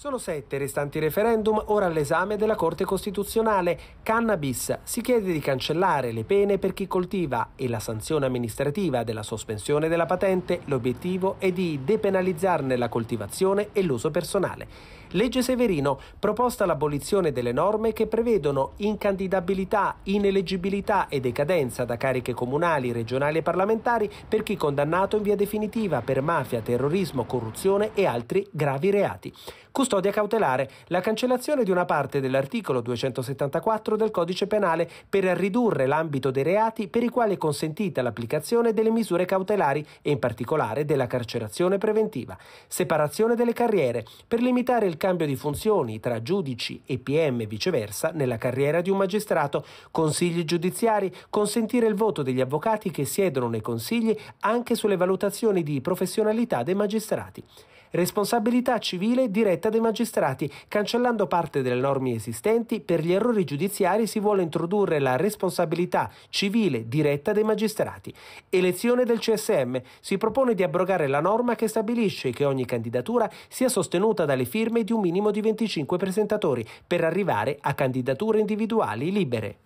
Sono sette restanti referendum ora all'esame della Corte Costituzionale. Cannabis si chiede di cancellare le pene per chi coltiva e la sanzione amministrativa della sospensione della patente. L'obiettivo è di depenalizzarne la coltivazione e l'uso personale. Legge Severino, proposta l'abolizione delle norme che prevedono incandidabilità, ineleggibilità e decadenza da cariche comunali, regionali e parlamentari per chi condannato in via definitiva per mafia, terrorismo, corruzione e altri gravi reati. Cost custodia cautelare, la cancellazione di una parte dell'articolo 274 del codice penale per ridurre l'ambito dei reati per i quali è consentita l'applicazione delle misure cautelari e in particolare della carcerazione preventiva, separazione delle carriere per limitare il cambio di funzioni tra giudici e PM e viceversa nella carriera di un magistrato, consigli giudiziari, consentire il voto degli avvocati che siedono nei consigli anche sulle valutazioni di professionalità dei magistrati. Responsabilità civile diretta dei magistrati. Cancellando parte delle norme esistenti, per gli errori giudiziari si vuole introdurre la responsabilità civile diretta dei magistrati. Elezione del CSM. Si propone di abrogare la norma che stabilisce che ogni candidatura sia sostenuta dalle firme di un minimo di 25 presentatori per arrivare a candidature individuali libere.